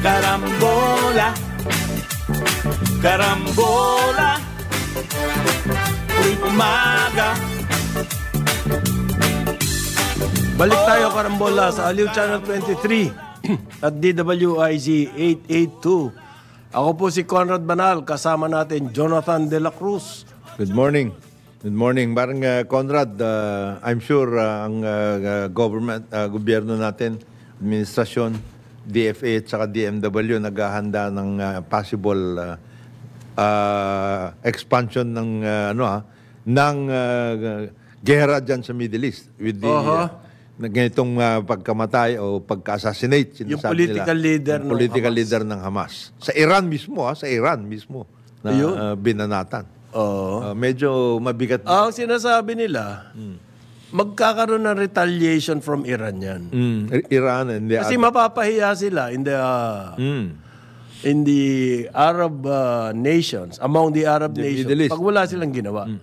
Carambola, carambola, tuwing umaga. Balik tayo oh, Carambola, sa Aliw Channel 23 at DWIZ 882. Ako po si Conrad Banal, kasama natin Jonathan De La Cruz. Good morning. Good morning. Parang uh, Conrad, uh, I'm sure uh, ang uh, uh government, uh, gobyerno natin, administrasyon, DFA at saka DMW naghahanda ng uh, possible uh, uh, expansion ng uh, ano ha, ng uh, gera diyan sa Middle East with the uh-huh. uh, ganitong uh, pagkamatay o pagka-assassinate yung political nila, leader ng political Hamas. leader ng Hamas sa Iran mismo ha, sa Iran mismo na uh, binanatan. Oo. Uh, medyo mabigat. Ang sinasabi nila, hmm magkakaroon ng retaliation from Iran yan. Mm. Iran and the Kasi other... mapapahiya sila in the uh, mm. in the Arab uh, nations, among the Arab the nations, Middle pag wala silang ginawa. Mm.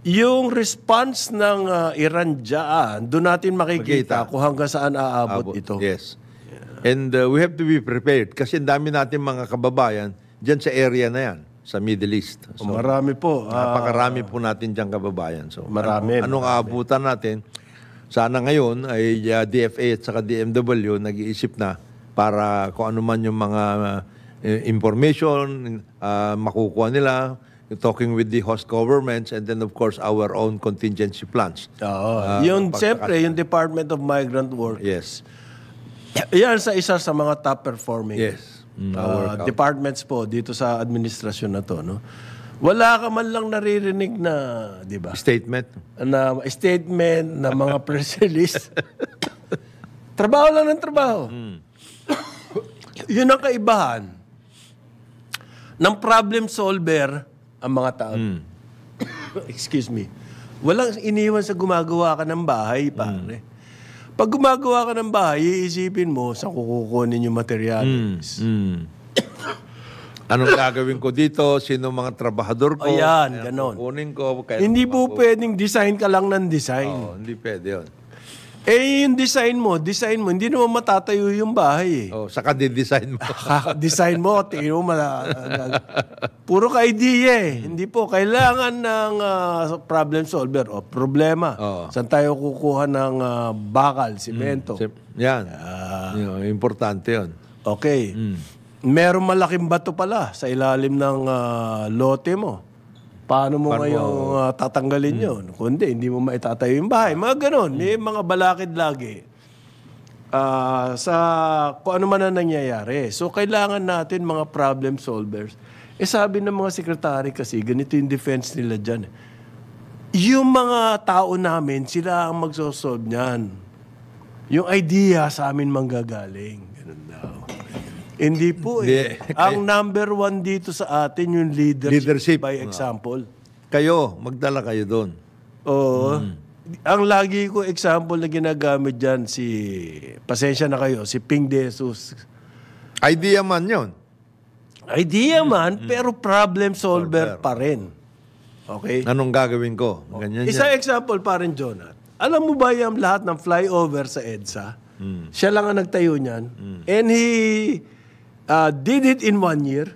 Yung response ng uh, Iran dyan, doon natin makikita Magkita. kung hanggang saan aabot Abot. ito. Yes. Yeah. And uh, we have to be prepared kasi dami natin mga kababayan dyan sa area na yan sa Middle East. Oh, so, marami po. Ah, napakarami po natin diyang kababayan. So, ano- marami. Ano, anong aabutan natin? Sana ngayon ay uh, ah, DFA at saka DMW nag-iisip na para kung ano man yung mga uh, information uh, makukuha nila, talking with the host governments and then of course our own contingency plans. Oo. Uh, ah, yung siyempre, yung Department of Migrant Workers. Yes. Yan sa isa sa mga top performing. Yes uh, departments po dito sa administrasyon na to, no? Wala ka man lang naririnig na, di ba? Statement. Na statement, na mga press release. trabaho lang ng trabaho. Mm. Yun ang kaibahan ng problem solver ang mga tao. Mm. Excuse me. Walang iniwan sa gumagawa ka ng bahay, pare. Mm. Pag gumagawa ka ng bahay, iisipin mo sa kukukunin yung materials. Mm, mm. Anong gagawin ko dito? Sino mga trabahador ko? Ayan, ganon. Kukunin ko. Hindi po pwedeng design ka lang ng design. Oo, hindi pwede yun. Eh, yung design mo, design mo, hindi naman matatayo yung bahay eh. Oh, saka di-design mo. design mo, tingin mo, mala, puro ka idea eh. Hmm. Hindi po, kailangan ng uh, problem solver o problema. Oh. Saan tayo kukuha ng uh, bakal, hmm, simento? Hmm. Yan. Uh, yun, importante yun. Okay. Hmm. Merong malaking bato pala sa ilalim ng uh, lote mo Paano mo Paano uh, tatanggalin hmm. yun? Kundi, hindi mo maitatayo yung bahay. Mga ganun. Hmm. May mga balakid lagi uh, sa kung ano man ang nangyayari. So, kailangan natin mga problem solvers. Eh, sabi ng mga sekretary kasi, ganito yung defense nila dyan. Yung mga tao namin, sila ang magsosolve niyan. Yung idea sa amin manggagaling. Ganun daw. Hindi po eh. Hindi. Ang number one dito sa atin yung leadership, Leadership. by example. Kayo, magdala kayo doon. Oo. Mm. Ang lagi ko example na ginagamit dyan si, pasensya na kayo, si Ping De Jesus. Idea man yon. Idea mm. man, mm. pero problem solver pa rin. Okay? Anong gagawin ko? Ganyan Isa yan. example pa rin, Jonat. Alam mo ba yung lahat ng flyover sa EDSA? Siya lang ang nagtayo niyan. And he uh, did it in one year.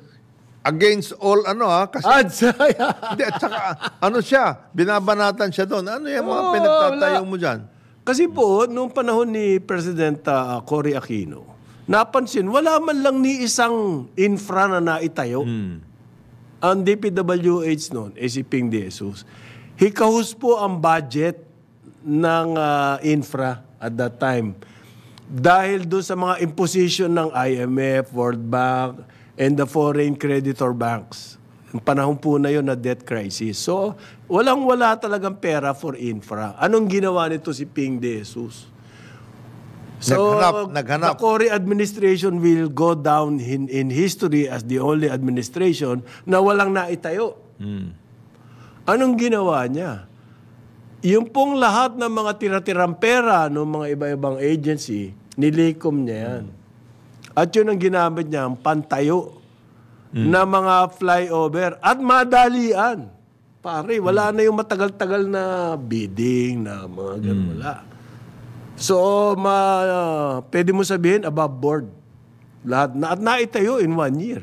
Against all ano ha? Ah, kasi, Adsaya! Ah, Hindi, at saka ano siya, binabanatan siya doon. Ano yung mga oh, pinagtatayo mo dyan? Kasi po, noong panahon ni President uh, ah, Cory Aquino, napansin, wala man lang ni isang infra na naitayo. Hmm. Ang DPWH noon, eh si Ping De Jesus, hikahus po ang budget ng uh, infra at that time dahil doon sa mga imposition ng IMF, World Bank, and the foreign creditor banks. Ang panahon po na yon na debt crisis. So, walang-wala talagang pera for infra. Anong ginawa nito si Ping De Jesus? So, naghanap, naghanap. the Cory administration will go down in, in history as the only administration na walang naitayo. Mm. Anong ginawa niya? Yung pong lahat ng mga tira pera ng mga iba-ibang agency, nilikom niya yan. At yun ang ginamit niya, ang pantayo mm. na mga flyover at madalian. Pare, wala mm. na yung matagal-tagal na bidding na mga ganun. Mm. Wala. So, ma, uh, pwede mo sabihin above board. Lahat na, at naitayo in one year.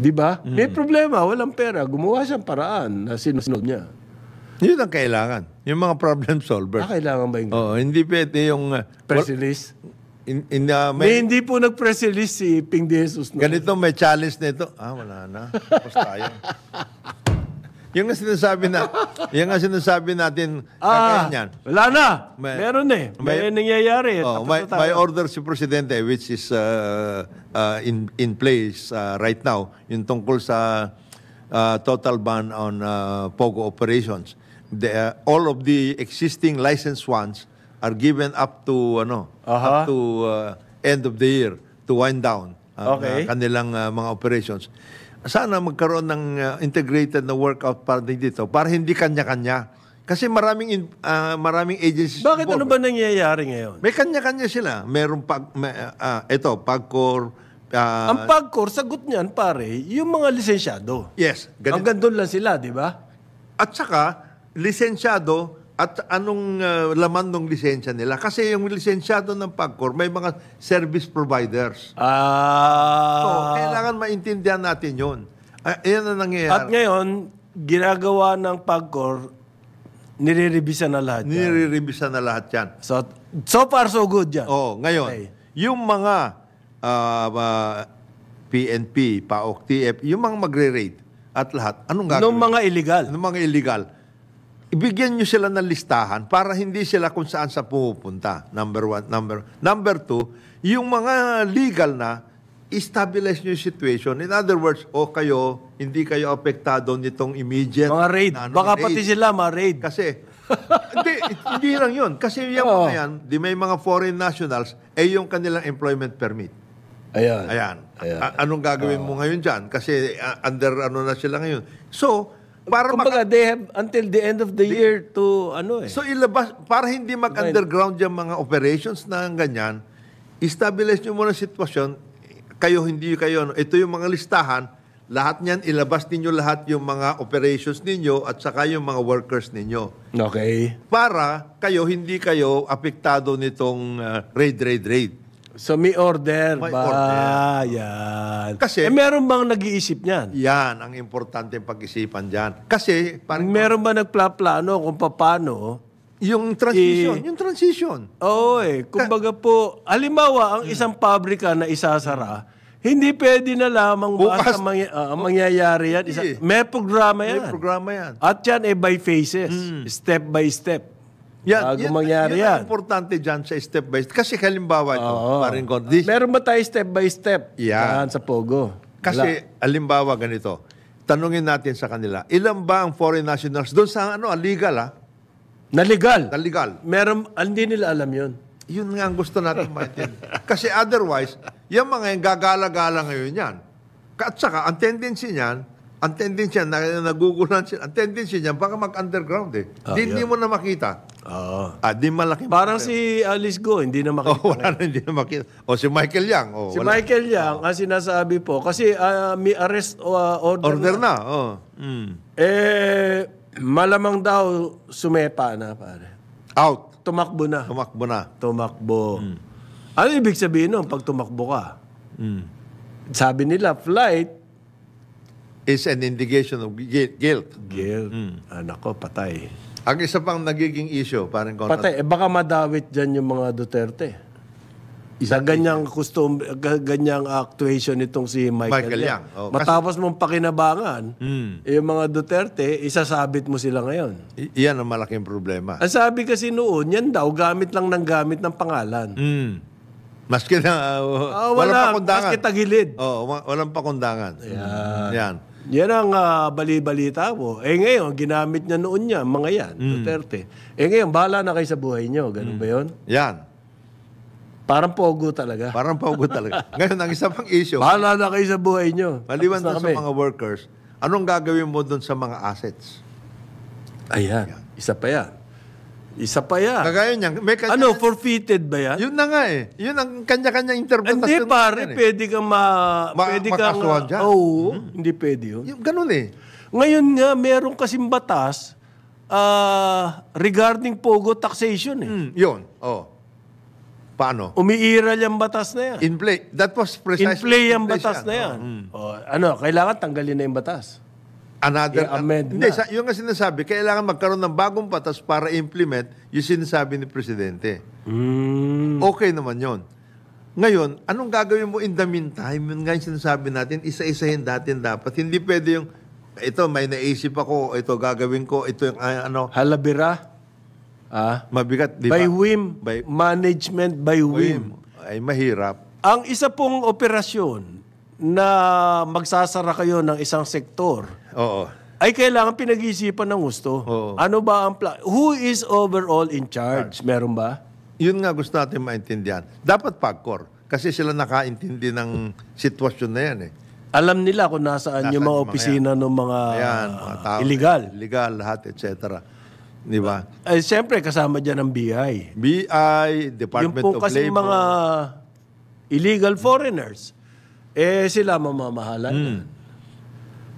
Di ba? Mm. May problema, walang pera. Gumawa siyang paraan na sinusunod niya. Yun ang kailangan. Yung mga problem solver. Ah, kailangan ba yun? Oo, hindi pwede yung... Uh, press release? In, in, uh, may, may, hindi po nag-press release si Ping De Jesus. No? Ganito, may challenge nito. Ah, wala na. Tapos tayo. yung nga sinasabi na, yung nga sinasabi natin, ah, yan. wala na. May, Meron eh. May, may nangyayari. Oh, may, may order si Presidente which is uh, uh, in, in place uh, right now. Yung tungkol sa uh, total ban on uh, POGO operations the, uh, all of the existing licensed ones are given up to ano uh-huh. up to uh, end of the year to wind down uh, ang okay. uh, kanilang uh, mga operations. Sana magkaroon ng uh, integrated na workout para dito para hindi kanya-kanya. Kasi maraming in, uh, maraming agencies. Bakit ano involved. ano ba nangyayari ngayon? May kanya-kanya sila. Merong pag may, uh, ito, pagcor uh, Ang pagcor sagot niyan pare, yung mga lisensyado. Yes, ganito. Hanggang doon lang sila, di ba? At saka lisensyado at anong uh, laman ng lisensya nila? Kasi yung lisensyado ng PAGCOR, may mga service providers. Ah. So, kailangan maintindihan natin yun. Ayan ah, ang nangyayari. At ngayon, ginagawa ng PAGCOR, nire-revisa na lahat yan. Nire-revisa na lahat yan. So, so far so good yan. Oo, oh, ngayon. Okay. Yung mga uh, ah, PNP, PAOK, TF, yung mga magre-rate at lahat, anong gagawin? Nung mga illegal. Nung mga illegal ibigyan nyo sila ng listahan para hindi sila kung saan sa pupunta. Number one. Number, number two, yung mga legal na, stabilize nyo yung situation. In other words, o oh, kayo, hindi kayo apektado nitong immediate. Mga raid. Na, ano, Baka raid. pati sila ma-raid. Kasi, hindi, hindi lang yun. Kasi yung oh. mga yan, di may mga foreign nationals, eh yung kanilang employment permit. Ayan. Ayan. Ayan. A- anong gagawin oh. mo ngayon dyan? Kasi uh, under ano na sila ngayon. So, para Kumbaga, maka- they have until the end of the they, year to ano eh. So ilabas, para hindi mag-underground yung mga operations na ganyan, establish nyo muna sitwasyon, kayo hindi kayo, ano, ito yung mga listahan, lahat niyan, ilabas ninyo lahat yung mga operations ninyo at saka yung mga workers ninyo. Okay. Para kayo, hindi kayo apektado nitong uh, raid, raid, raid. So may order May ba? order. Yan. Kasi- eh, meron bang nag-iisip niyan? Yan ang importante pag-isipan dyan. Kasi parang Meron ba nagplaplano kung paano? yung transition, eh, yung transition. Oo eh. Kumbaga po, halimbawa, ang hmm. isang pabrika na isasara, hindi pwede na lamang basta Bukas. mangya- ah, ang mangyayari yan. Isa- may programa yan. May programa yan. At yan eh by phases. Hmm. Step by step. Yan, bago yan, mangyari yan. yan. importante dyan sa step by step. Kasi halimbawa ito, Oo. parin ko. This, Meron ba tayo step by step? Yan. sa Pogo? kasi halimbawa ganito, tanungin natin sa kanila, ilan ba ang foreign nationals doon sa ano, ah, legal ah, Na legal. na legal? Meron, ah, hindi nila alam yun. Yun nga ang gusto natin maintindihan. Kasi otherwise, yung mga yung gagala-gala ngayon yan. At saka, ang tendency niyan, ang tendency niyan, nagugulan sila, ang tendency niyan, baka mag-underground eh. Ah, hindi mo na makita. Oo. Ah, di malaki. Parang si Alice ah, Go, hindi na makita. Oh, wala na, hindi na makita. O oh, si Michael Yang. Oh, si wala. Michael Yang, oh. ang sinasabi po, kasi ah, may arrest ah, order. Order na. Oh. Mm. Eh, malamang daw sumepa na, pare. Out. Tumakbo na. Tumakbo na. Tumakbo. Hmm. Ano ibig sabihin nun pag tumakbo ka? Mm. Sabi nila, flight, is an indication of gui- guilt. guilt. Hmm. Anak ah, ko, patay. Ang isa pang nagiging issue, parang kontra... Patay, eh, baka madawit dyan yung mga Duterte. Isa ganyang, custom, ganyang actuation itong si Michael, Michael Yang. Oh, Matapos kasi, mong pakinabangan, mm. yung mga Duterte, isasabit mo sila ngayon. I- yan ang malaking problema. Ang sabi kasi noon, yan daw, gamit lang ng gamit ng pangalan. Mm. Maski na, uh, oh, ah, wala, walang pakundangan. Maski tagilid. oh, walang pakundangan. Yan. yan. Yan ang uh, bali-balita po. Eh ngayon, ginamit niya noon niya, mga yan, mm. Duterte. Eh ngayon, bahala na kayo sa buhay niyo. Ganun mm. ba yun? Yan. Parang pogo talaga. Parang pogo talaga. ngayon, ang isa pang issue. Bahala na kayo sa buhay niyo. Maliban na sa mga workers, anong gagawin mo doon sa mga assets? Ayan. Yan. Isa pa yan. Isa pa yan. Kagaya niyan. May kanya, ano, forfeited ba yan? Yun na nga eh. Yun ang kanya-kanya interpretation. Hindi pare, yan, eh. pwede kang ma... ma pwede kang, dyan. Oo, oh, mm hmm? hindi pwede yun. Yung, ganun eh. Ngayon nga, meron kasing batas uh, regarding POGO taxation eh. Mm, yun, oh. Paano? Umiiral yung batas na yan. In play. That was precisely... In play yung batas na yan. Oh, mm. oh, ano, kailangan tanggalin na yung batas another amend hindi, Sa, yung nga sinasabi, kailangan magkaroon ng bagong patas para implement yung sinasabi ni Presidente. Mm. Okay naman yon. Ngayon, anong gagawin mo in the meantime? Yun nga yung sinasabi natin, isa-isahin natin dapat. Hindi pwede yung, ito, may naisip ako, ito gagawin ko, ito yung uh, ano. Halabira? Ah? Mabigat, di by ba? By whim. By, management by whim. whim. Ay, mahirap. Ang isa pong operasyon na magsasara kayo ng isang sektor, Oo. Ay kailangan pinag-iisipan ng gusto. Oo. Ano ba ang pla- Who is overall in charge? Ah. Meron ba? Yun nga gusto natin maintindihan. Dapat pagkor. Kasi sila nakaintindi ng sitwasyon na yan eh. Alam nila kung nasaan, Nasaan yung mga opisina ng mga, Ayan, mga ah, tao. illegal. Illegal, eh. lahat, etc. Di ba? Ay, siyempre, kasama dyan ang BI. BI, Yung Department pong of kasi mga illegal foreigners, eh sila mamamahala. Mm.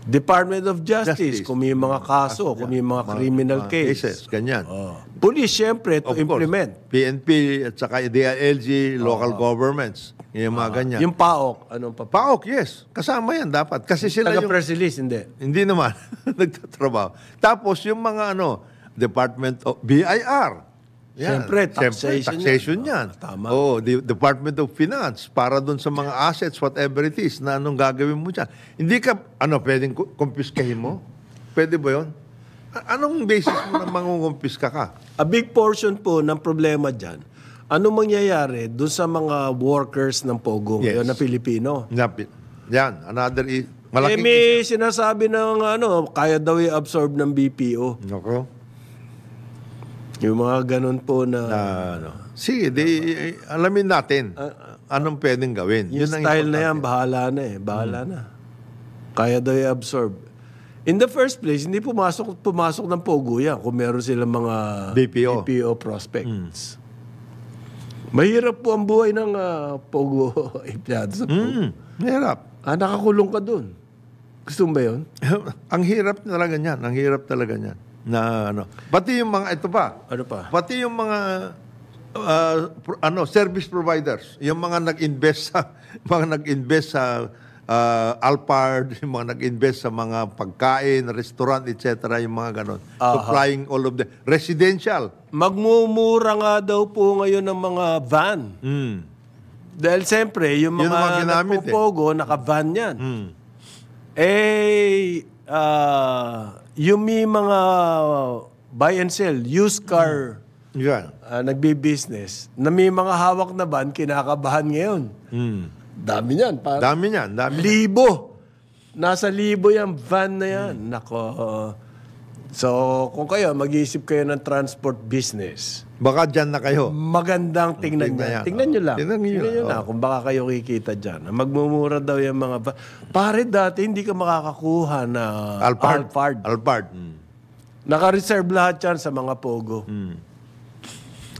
Department of Justice, Justice. kung may mga kaso, ah, kung may mga criminal mga case. cases. Ganyan. Oh. Police, syempre, to of implement. Course. PNP at saka DILG, oh. local governments. Yung mga oh. ganyan. Yung PAOK, anong pa? PAOK, yes. Kasama yan dapat. Kasi sila Taga yung... press release, hindi. Hindi naman. Nagtatrabaho. Tapos yung mga ano, Department of BIR, yan. Siyempre, taxation, Siyempre, taxation yan. yan. Tama. Oh, the Department of Finance, para doon sa mga assets, whatever it is, na anong gagawin mo dyan. Hindi ka, ano, pwedeng kumpiskahin mo? Pwede ba yon? Anong basis mo na mangungumpiska ka? A big portion po ng problema dyan, ano mangyayari doon sa mga workers ng Pogo yes. Yun, na Pilipino? Yan, another Malaking eh, may issue. sinasabi ng ano, kaya daw i-absorb ng BPO. Nako. Yung mga ganun po na... na ano. Sige, di, alamin natin uh, anong pwedeng gawin. Yung Yun style na yan, bahala na eh. Bahala hmm. na. Kaya daw i-absorb. In the first place, hindi pumasok, pumasok ng Pogo yan kung meron silang mga BPO, BPO prospects. Hmm. Mahirap po ang buhay ng uh, Pogo empleyado sa Pogo. Hmm. Mahirap. Ah, nakakulong ka doon. Gusto mo ba yun? ang hirap talaga niyan. Ang hirap talaga niyan na ano. Pati yung mga ito pa. Ano pa? Pati yung mga uh, pro, ano service providers, yung mga nag-invest sa mga nag-invest sa uh, Alphard, yung mga nag-invest sa mga pagkain, restaurant, etc., yung mga ganon. Uh-huh. Supplying all of the residential. Magmumura nga daw po ngayon ng mga van. Mm. Dahil siyempre, yung mga, Yun mga ginamit, nagpupogo, eh. naka-van yan. Mm. Eh, uh, yung may mga buy and sell, used car, yeah. uh, nagbi-business, na may mga hawak na van, kinakabahan ngayon. Mm. Dami niyan. Para dami niyan. Dami libo. Nasa libo yan, van na yan. Mm. Nako. So, kung kayo, mag-iisip kayo ng transport business, Baka dyan na kayo. Magandang tingnan, tingnan niya. Tingnan niyo lang. Tingnan niyo, tingnan niyo lang. Oh. Kung baka kayo kikita dyan. Magmumura daw yung mga... Ba- Pare, dati hindi ka makakakuha na Alphard. Alphard. Alphard. Mm. Naka-reserve lahat yan sa mga pogo. Mm.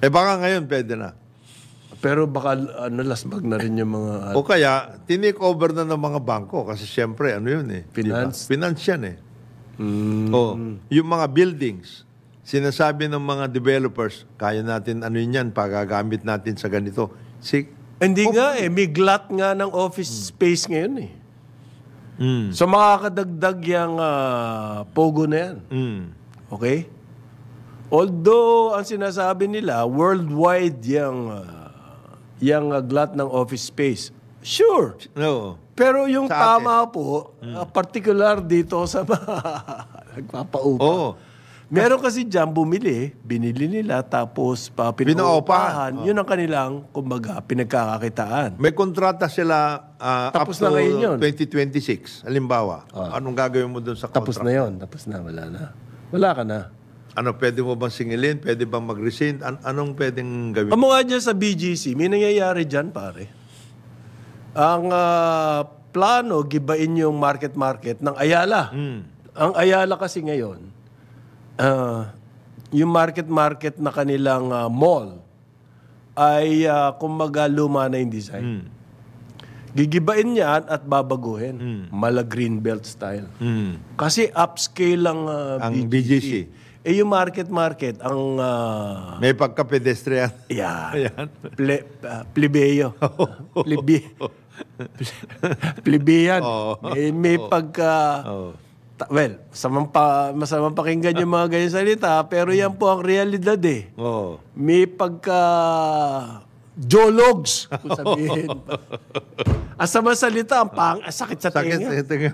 Eh baka ngayon pwede na. Pero baka ano, lasbag na rin yung mga... o kaya, tinake over na ng mga bangko kasi syempre, ano yun eh. Finance? Diba? Finance yan eh. Mm. O, oh, yung mga buildings sinasabi ng mga developers, kaya natin ano yun yan, pagagamit natin sa ganito. Si, Hindi oh, nga eh, may glut nga ng office hmm. space ngayon eh. Hmm. So makakadagdag yung uh, pogo na yan. Hmm. Okay? Although ang sinasabi nila, worldwide yung, uh, yung uh, glut ng office space. Sure. No. Pero yung sa tama atin. po, hmm. uh, particular dito sa mga nagpapaupa. Oo. Oh. Meron kasi dyan bumili, binili nila, tapos ah, pa pinaupahan. Yun ang kanilang, kumbaga, pinagkakakitaan. May kontrata sila uh, Tapos up na ngayon yun. 2026. Halimbawa, Ah. anong gagawin mo dun sa kontrata? Tapos na yon, tapos na, wala na. Wala ka na. Ano, pwede mo bang singilin? Pwede bang mag-rescind? An- anong pwedeng gawin? Amo nga dyan sa BGC, may nangyayari dyan, pare. Ang ah, plano, gibain yung market-market ng Ayala. Hmm. Ang Ayala kasi ngayon, uh, yung market-market na kanilang uh, mall ay uh, kumbaga luma na yung design. Mm. Gigibain yan at babaguhin. Mm. Mala green belt style. Mm. Kasi upscale lang uh, ang BGC. BGC. Eh yung market-market, ang... Uh, May pagka-pedestrian. Yan. Ayan. Ple, uh, plebeyo. Plebi, Oh. May, may pagka... Oh well, masamang, pa, masamang pakinggan yung mga ganyan salita, pero yan po ang realidad eh. Oo. Oh. May pagka... Jologs, kung sabihin. Asama salita, ang pang, sakit sa sakit tinga. Sakit sa tinga.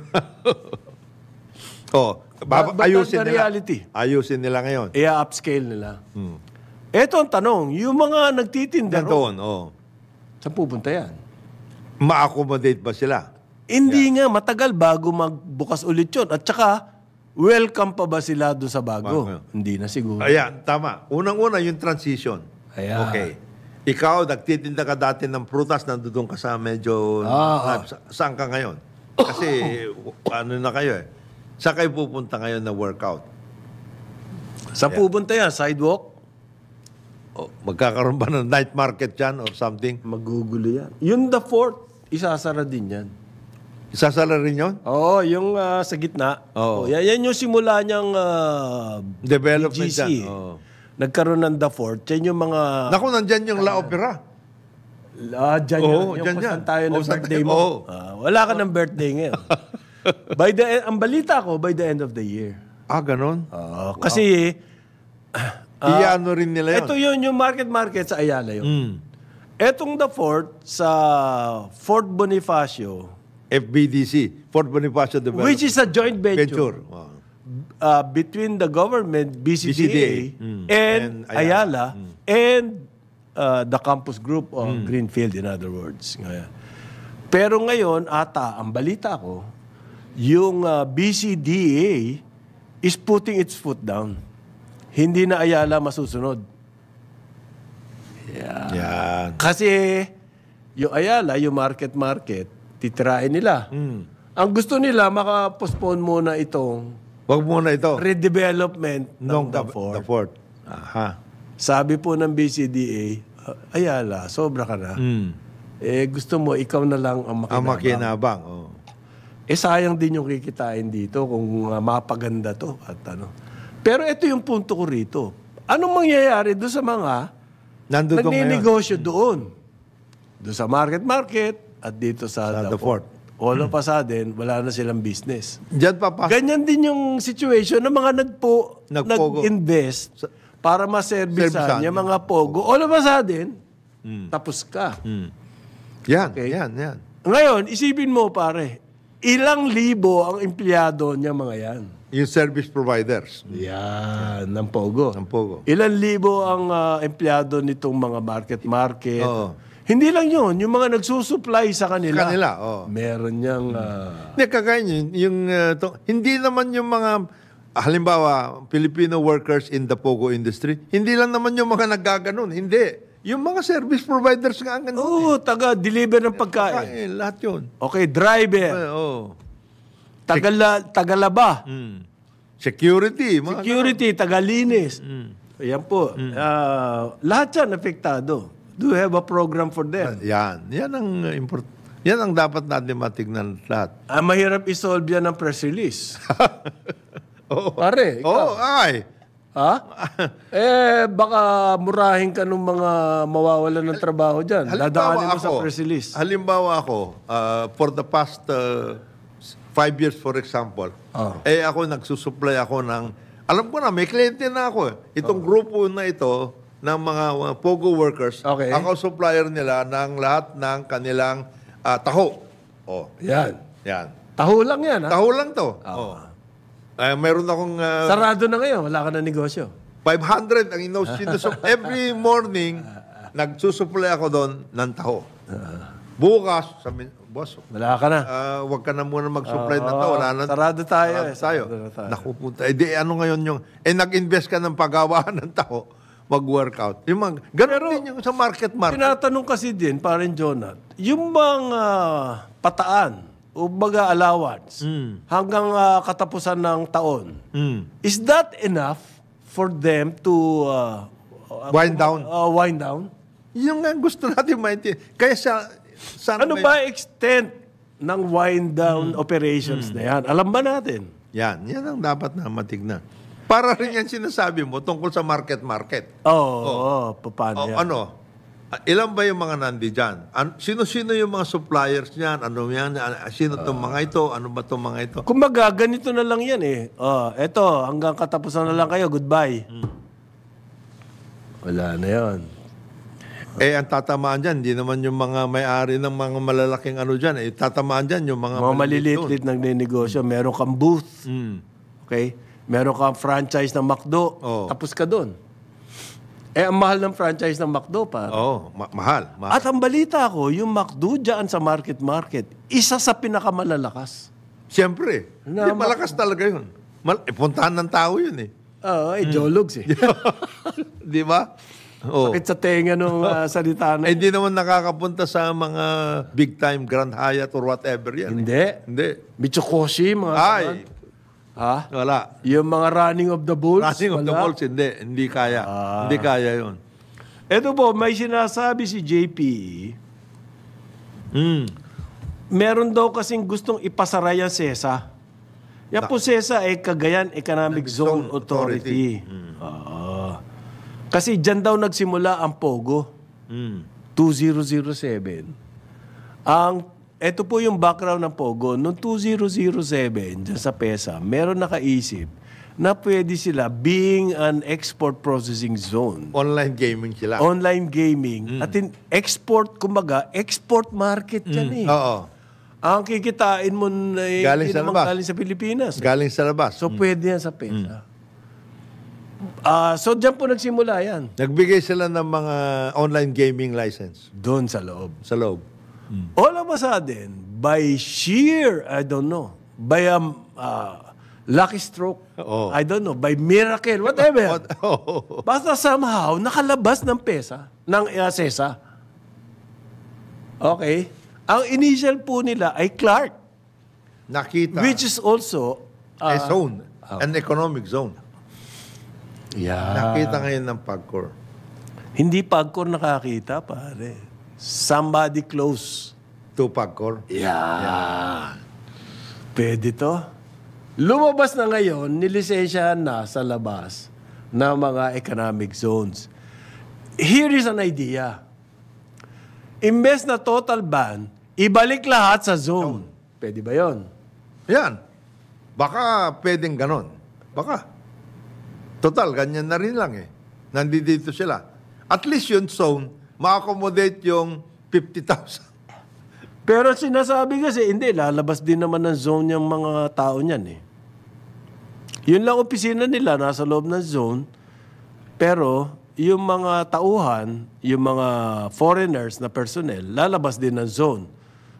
oh, ba- ba- ayusin nila. reality. Ayusin nila ngayon. I-upscale nila. Hmm. Ito ang tanong, yung mga nagtitinda Nandoon, oh. Saan pupunta yan? Ma-accommodate ba sila? Hindi yeah. nga matagal bago magbukas ulit yun. At saka, welcome pa ba sila doon sa bago? bago. Hindi na siguro. Ayan, tama. Unang-una yung transition. Ayan. Okay. Ikaw, nagtitinda ka dati ng prutas, nandun ka sa medyo... Ah, ah. saan ka ngayon? Kasi ano na kayo eh. Saan kayo pupunta ngayon na workout? Sa yeah. pupunta yan? Sidewalk? O, magkakaroon ba ng night market dyan or something? Magugulo yan. Yun the fourth, isasara din yan. Isasala rin yun? Oo, yung ah, sa gitna. Oo. Oh, yan, yan yung simula niyang ah, Development BGC. dyan. Nagkaroon ng The Fort. Yan yung mga... Naku, nandyan yung La ah. Opera. Ah, dyan Oo, yun. Yung dyan kung tayo ng saan birthday tayo- mo. oo. Ah, wala ka ng birthday ngayon. by the en- ang balita ko, by the end of the year. Ah, ganon? Ah, kasi, Iyaano rin nila yun. ito yun yung market-market sa Ayala yun. Mm. Etong The Fort sa Fort Bonifacio, FBDC, Fort Bonifacio Development. Which is a joint venture. venture. Wow. Uh, between the government, BCDA, BCDA. Mm. And, and Ayala, Ayala mm. and uh, the campus group of mm. Greenfield, in other words. Ngayon. Pero ngayon, ata, ang balita ko, yung uh, BCDA is putting its foot down. Hindi na Ayala masusunod. Yeah. yeah. Kasi yung Ayala, yung market-market, titirain nila. Mm. Ang gusto nila, maka-postpone muna itong Wag muna ito. redevelopment ng the, the fort. The fort. Aha. Sabi po ng BCDA, Ayala, sobra ka na. Mm. Eh, gusto mo, ikaw na lang ang makinabang. Ang makinabang, oh. Eh, sayang din yung kikitain dito kung uh, mapaganda to. At ano. Pero ito yung punto ko rito. Anong mangyayari doon sa mga Nandun nagnegosyo doon? Doon sa market-market, at dito sa, sa the Fort. All of a sudden, wala na silang business. Diyan pa Ganyan din yung situation ng mga nagpo, nag-invest para maservisan niya mga pogo. All of a sudden, mm. tapos ka. Mm. Yan, okay? yan, yan. Ngayon, isipin mo pare, ilang libo ang empleyado niya mga yan? Yung service providers. Yan, ng pogo. Ng pogo. Ilang libo ang uh, empleyado nitong mga market-market. Oo. Hindi lang yun. Yung mga nagsusupply sa kanila. Kanila, oh. Meron niyang... Uh... Hindi, kagaya Yung, uh, to, hindi naman yung mga... Ah, halimbawa, Filipino workers in the POGO industry, hindi lang naman yung mga nagkaganon. Hindi. Yung mga service providers nga ang ganun. Oo, oh, eh. taga-deliver ng eh, pagkain. Pagkain, lahat yun. Okay, driver. Eh, oo. Oh, oh. Tagala, ba? Mm. Security. Security, ganun. tagalinis. Mm. Ayan po. Mm. Uh, lahat yan apektado do you have a program for them. Yan. Yan ang uh, important. Yan ang dapat natin matignan lahat. Ah, mahirap isolve yan ng press release. Oo. Pare, ikaw. Oo, ay. Ha? eh, baka murahin ka ng mga mawawala ng trabaho dyan. Halimbawa Dadaanin mo sa ako, press release. Halimbawa ako, uh, for the past uh, five years, for example, Oh. eh ako nagsusupply ako ng, alam ko na, may kliyente na ako. eh. Itong ah. grupo na ito, ng mga uh, POGO workers, okay. ako supplier nila ng lahat ng kanilang uh, taho. Oh. Yan. Yan. Taho lang yan, ha? Taho lang to. Ah. Oh. oh. Uh, meron akong... Uh, Sarado na ngayon. Wala ka na negosyo. 500 ang inos So every morning, nagsusupply ako doon ng taho. Bukas, sa boss, wala ka na. Uh, wag ka na muna mag-supply uh, ng taho. Wala na, sarado tayo. Sarado eh. tayo. Sarado na tayo. Naku, Eh, di, ano ngayon yung... Eh, nag-invest ka ng pagawaan ng taho mag-workout. Yung mga, ganun Pero, din yung sa market-market. Tinatanong kasi din, parin Jonat, yung mga ah, pataan, o baga allowance, mm. hanggang uh, katapusan ng taon, mm. is that enough for them to uh, wind down? Uh, wind down? Yung nga gusto natin maintindihan. Kaya sa... sa ano ba extent ng wind down mm. operations mm. na hmm. yan? Alam ba natin? Yan. Yan ang dapat na matignan. Para rin yan sinasabi mo tungkol sa market-market. Oo, oh, oh. oh, paano oh, Ano? Ah, ilan ba yung mga nandi dyan? sino-sino yung mga suppliers niyan? Ano yan? Ah, sino itong mga ito? Ano ba itong mga ito? Kumbaga, ganito na lang yan eh. Oh, eto, hanggang katapusan na lang kayo. Goodbye. Hmm. Wala na yon. Eh, ang tatamaan dyan, hindi naman yung mga may-ari ng mga malalaking ano dyan. Eh, tatamaan dyan yung mga... Mga maliliit-lit nagninegosyo. Meron kang booth. Mm. Okay? meron kang franchise ng McDo, Oo. Oh. tapos ka doon. Eh, ang mahal ng franchise ng McDo pa. Oo, oh, ma- mahal. mahal. At ang balita ko, yung McDo dyan sa market market, isa sa pinakamalalakas. Siyempre. Na- Hindi, malakas talaga yun. Mal- eh, puntahan ng tao yun eh. Oo, eh, Jologs eh. Di ba? Oo. Oh. Sakit sa tenga nung ah, salita na. Eh, Hindi naman nakakapunta sa mga big time Grand Hyatt or whatever yan. eh. Hindi. Hindi. Mitsukoshi, mga Ay, Ha? Wala. Yung mga running of the bulls? Running of wala? the bulls, hindi. Hindi kaya. Ah. Hindi kaya yun. Ito po, may sinasabi si JP. Mm. Meron daw kasing gustong ipasara yan SESA. Yan po SESA ay eh, Cagayan Economic Zone, Zone Authority. Authority. Mm. Ah. Kasi dyan daw nagsimula ang POGO. Mm. 2007. Ang ito po yung background ng Pogo. Noong 2007, dyan sa PESA, meron nakaisip na pwede sila being an export processing zone. Online gaming sila. Online gaming. Mm. At in, export, kumbaga, export market mm. yan eh. Oo. Ang kikitain mo na eh, galing, sa labas. galing sa Pilipinas. Galing sa labas. So, mm. pwede yan sa PESA. Mm. Uh, so, dyan po nagsimula yan. Nagbigay sila ng mga online gaming license. Doon sa loob. Sa loob. Mm. All of a sudden, by sheer, I don't know, by a um, uh, lucky stroke, oh. I don't know, by miracle, whatever. oh. Basta somehow, nakalabas ng pesa, ng uh, sesa. Okay? Ang initial po nila ay Clark. Nakita. Which is also... Uh, a zone. Uh, an economic zone. Yeah. Nakita ngayon ng PAGCOR. Hindi PAGCOR nakakita, pare. Somebody close. Tupac Core. Yeah. yeah. Pwede to. Lumabas na ngayon, nilisensyahan na sa labas na mga economic zones. Here is an idea. Imbes na total ban, ibalik lahat sa zone. Pwede ba yon? Yan. Baka pwedeng ganon. Baka. Total, ganyan na rin lang eh. Nandito sila. At least yung zone, ma-accommodate yung 50,000. Pero sinasabi kasi, hindi, lalabas din naman ng zone yung mga tao niyan eh. Yun lang opisina nila, nasa loob ng zone. Pero yung mga tauhan, yung mga foreigners na personnel, lalabas din ng zone.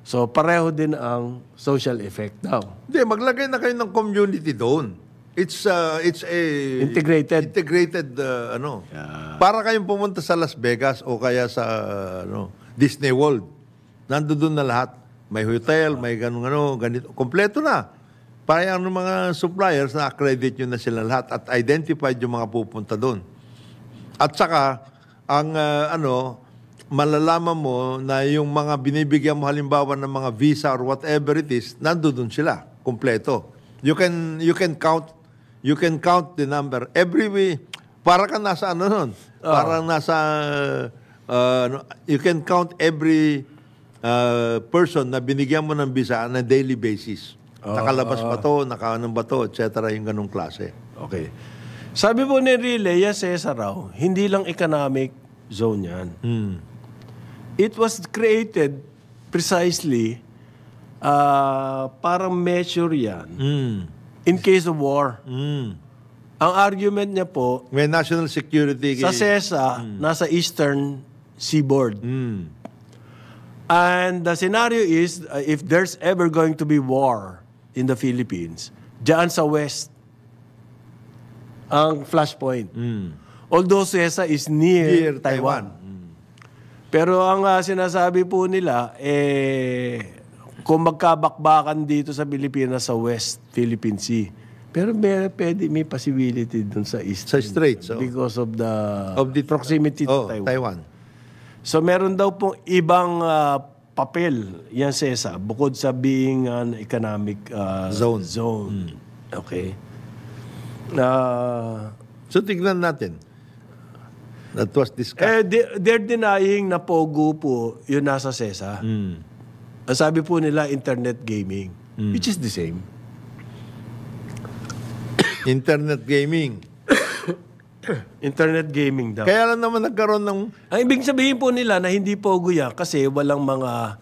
So pareho din ang social effect daw. Hindi, maglagay na kayo ng community doon. It's uh, it's a integrated integrated uh, ano. Yeah. Para kayong pumunta sa Las Vegas o kaya sa uh, ano Disney World. Nandoon na lahat. May hotel, may ganung ano, ganito. Kompleto na. Para ang ano, mga suppliers na accredit nyo na sila lahat at identified yung mga pupunta doon. At saka ang uh, ano malalaman mo na yung mga binibigyan mo halimbawa ng mga visa or whatever it is, nandoon sila, kumpleto. You can you can count you can count the number. Every week, para kang nasa ano nun? Oh. Parang nasa, uh, ano, you can count every uh, person na binigyan mo ng visa on a daily basis. Oh, Nakalabas oh. ba ah. to, nakaanong ba to, Etcetera, Yung ganong klase. Okay. Sabi po ni Rilea Cesar raw, hindi lang economic zone yan. Hmm. It was created precisely uh, parang measure yan. Hmm in case of war. Mm. Ang argument niya po, May national security. sa CESA, mm. nasa eastern seaboard. Mm. And the scenario is, uh, if there's ever going to be war in the Philippines, dyan sa west, ang flashpoint. Mm. Although CESA is near, Dear Taiwan. Pero ang ah, sinasabi po nila, eh, kung magkabakbakan dito sa Pilipinas sa West Philippine Sea. Pero may, pwede, may possibility dun sa East. Sa Strait. So, oh. because of the, of the proximity uh, oh, to Taiwan. Taiwan. So meron daw pong ibang uh, papel yan sa ESA bukod sa being an economic uh, zone. zone. Mm. Okay. Uh, so tignan natin. That was discussed. Eh, they're denying na Pogo po yun nasa CESA. Mm. Ang sabi po nila, internet gaming, mm. which is the same. internet gaming. internet gaming daw. Kaya lang naman nagkaroon ng... Ang ibig sabihin po nila na hindi po guya kasi walang mga